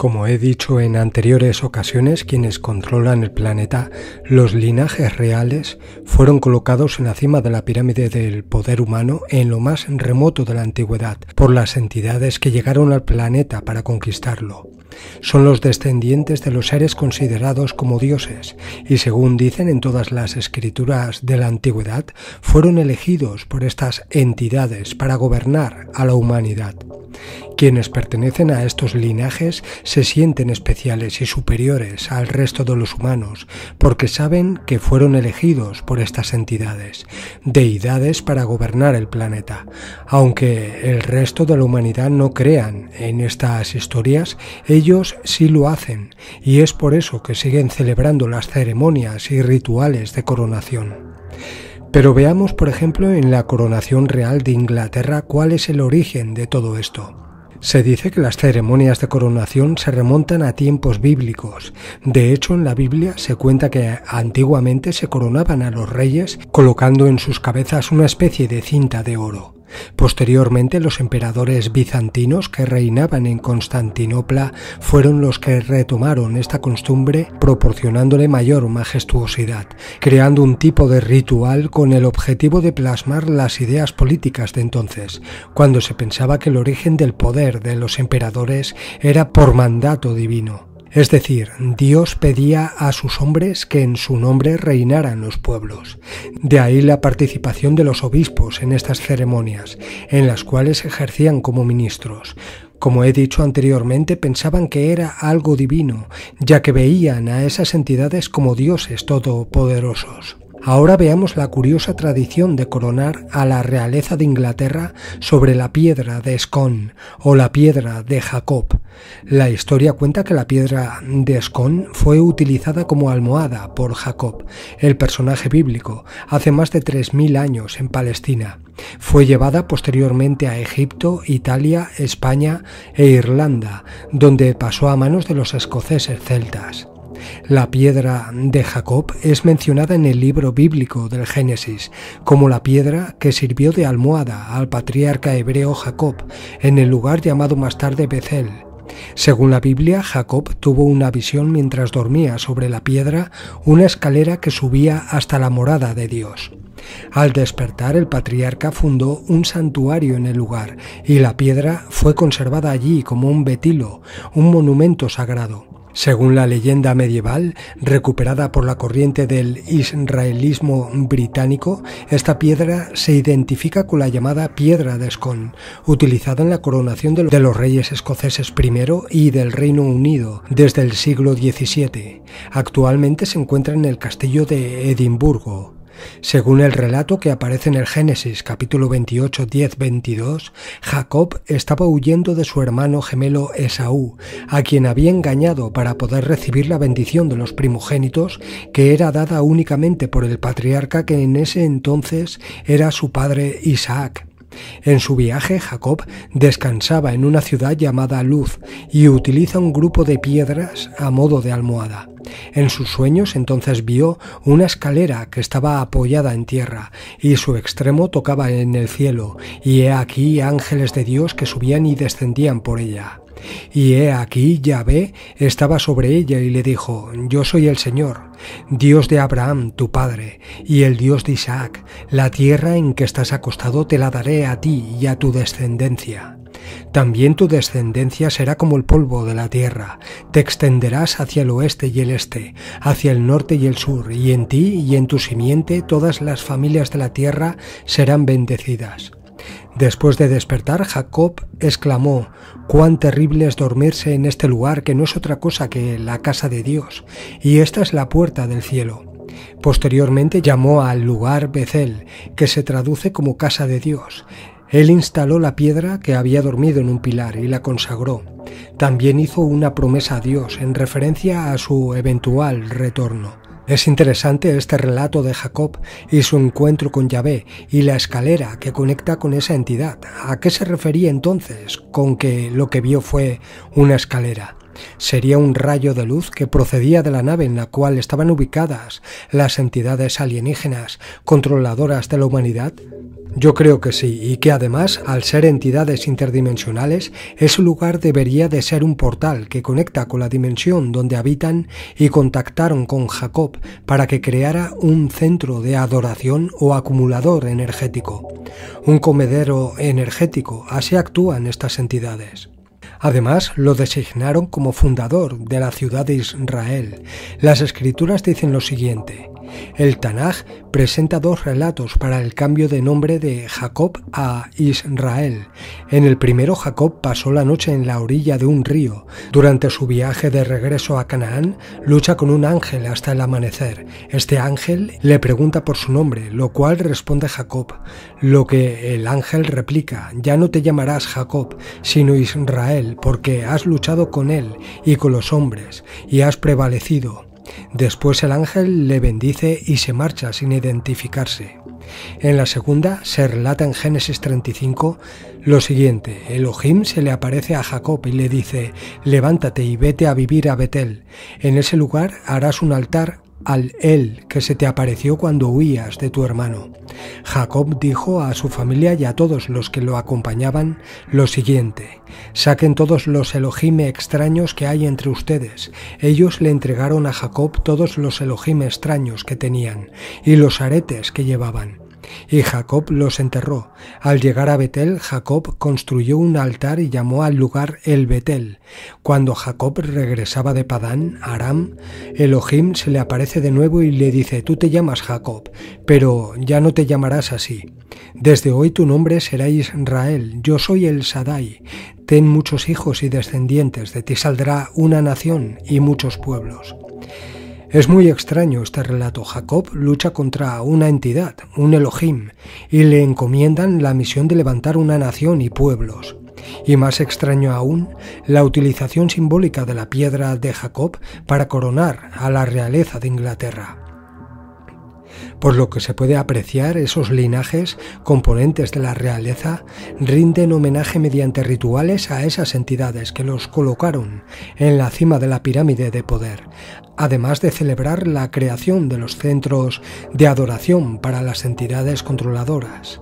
Como he dicho en anteriores ocasiones, quienes controlan el planeta, los linajes reales, fueron colocados en la cima de la pirámide del poder humano en lo más remoto de la antigüedad por las entidades que llegaron al planeta para conquistarlo. Son los descendientes de los seres considerados como dioses y según dicen en todas las escrituras de la antigüedad, fueron elegidos por estas entidades para gobernar a la humanidad. Quienes pertenecen a estos linajes se sienten especiales y superiores al resto de los humanos porque saben que fueron elegidos por estas entidades, deidades para gobernar el planeta. Aunque el resto de la humanidad no crean en estas historias, ellos sí lo hacen y es por eso que siguen celebrando las ceremonias y rituales de coronación. Pero veamos, por ejemplo, en la coronación real de Inglaterra cuál es el origen de todo esto. Se dice que las ceremonias de coronación se remontan a tiempos bíblicos. De hecho, en la Biblia se cuenta que antiguamente se coronaban a los reyes colocando en sus cabezas una especie de cinta de oro. Posteriormente los emperadores bizantinos que reinaban en Constantinopla fueron los que retomaron esta costumbre proporcionándole mayor majestuosidad, creando un tipo de ritual con el objetivo de plasmar las ideas políticas de entonces, cuando se pensaba que el origen del poder de los emperadores era por mandato divino. Es decir, Dios pedía a sus hombres que en su nombre reinaran los pueblos. De ahí la participación de los obispos en estas ceremonias, en las cuales ejercían como ministros. Como he dicho anteriormente, pensaban que era algo divino, ya que veían a esas entidades como dioses todopoderosos. Ahora veamos la curiosa tradición de coronar a la realeza de Inglaterra sobre la piedra de Escón o la piedra de Jacob. La historia cuenta que la piedra de Escón fue utilizada como almohada por Jacob, el personaje bíblico, hace más de 3.000 años en Palestina. Fue llevada posteriormente a Egipto, Italia, España e Irlanda, donde pasó a manos de los escoceses celtas. La piedra de Jacob es mencionada en el libro bíblico del Génesis como la piedra que sirvió de almohada al patriarca hebreo Jacob en el lugar llamado más tarde Bethel. Según la Biblia, Jacob tuvo una visión mientras dormía sobre la piedra, una escalera que subía hasta la morada de Dios. Al despertar, el patriarca fundó un santuario en el lugar y la piedra fue conservada allí como un betilo, un monumento sagrado. Según la leyenda medieval, recuperada por la corriente del israelismo británico, esta piedra se identifica con la llamada piedra de Escon, utilizada en la coronación de los reyes escoceses I y del Reino Unido desde el siglo XVII. Actualmente se encuentra en el castillo de Edimburgo. Según el relato que aparece en el Génesis capítulo 28, 10, 22, Jacob estaba huyendo de su hermano gemelo Esaú, a quien había engañado para poder recibir la bendición de los primogénitos que era dada únicamente por el patriarca que en ese entonces era su padre Isaac. En su viaje, Jacob descansaba en una ciudad llamada Luz y utiliza un grupo de piedras a modo de almohada. En sus sueños entonces vio una escalera que estaba apoyada en tierra y su extremo tocaba en el cielo, y he aquí ángeles de Dios que subían y descendían por ella. Y he aquí Yahvé estaba sobre ella y le dijo, Yo soy el Señor, Dios de Abraham, tu padre, y el Dios de Isaac, la tierra en que estás acostado te la daré a ti y a tu descendencia. También tu descendencia será como el polvo de la tierra. Te extenderás hacia el oeste y el este, hacia el norte y el sur, y en ti y en tu simiente todas las familias de la tierra serán bendecidas. Después de despertar, Jacob exclamó, cuán terrible es dormirse en este lugar que no es otra cosa que la casa de Dios, y esta es la puerta del cielo. Posteriormente llamó al lugar Bezel, que se traduce como casa de Dios. Él instaló la piedra que había dormido en un pilar y la consagró. También hizo una promesa a Dios en referencia a su eventual retorno. Es interesante este relato de Jacob y su encuentro con Yahvé y la escalera que conecta con esa entidad. ¿A qué se refería entonces con que lo que vio fue una escalera? Sería un rayo de luz que procedía de la nave en la cual estaban ubicadas las entidades alienígenas controladoras de la humanidad. Yo creo que sí, y que además, al ser entidades interdimensionales, ese lugar debería de ser un portal que conecta con la dimensión donde habitan y contactaron con Jacob para que creara un centro de adoración o acumulador energético, un comedero energético, así actúan estas entidades. Además, lo designaron como fundador de la ciudad de Israel. Las escrituras dicen lo siguiente, el Tanaj presenta dos relatos para el cambio de nombre de Jacob a Israel. En el primero Jacob pasó la noche en la orilla de un río. Durante su viaje de regreso a Canaán, lucha con un ángel hasta el amanecer. Este ángel le pregunta por su nombre, lo cual responde Jacob, lo que el ángel replica, ya no te llamarás Jacob, sino Israel, porque has luchado con él y con los hombres, y has prevalecido. Después el ángel le bendice y se marcha sin identificarse. En la segunda se relata en Génesis 35 lo siguiente. Elohim se le aparece a Jacob y le dice, levántate y vete a vivir a Betel. En ese lugar harás un altar al él que se te apareció cuando huías de tu hermano. Jacob dijo a su familia y a todos los que lo acompañaban lo siguiente, saquen todos los Elohim extraños que hay entre ustedes. Ellos le entregaron a Jacob todos los Elohim extraños que tenían y los aretes que llevaban y Jacob los enterró. Al llegar a Betel, Jacob construyó un altar y llamó al lugar el Betel. Cuando Jacob regresaba de Padán, Aram, Elohim se le aparece de nuevo y le dice, tú te llamas Jacob, pero ya no te llamarás así. Desde hoy tu nombre será Israel, yo soy el Sadai. Ten muchos hijos y descendientes, de ti saldrá una nación y muchos pueblos. Es muy extraño este relato. Jacob lucha contra una entidad, un Elohim, y le encomiendan la misión de levantar una nación y pueblos. Y más extraño aún, la utilización simbólica de la piedra de Jacob para coronar a la realeza de Inglaterra. Por lo que se puede apreciar, esos linajes, componentes de la realeza, rinden homenaje mediante rituales a esas entidades que los colocaron en la cima de la pirámide de poder, además de celebrar la creación de los centros de adoración para las entidades controladoras.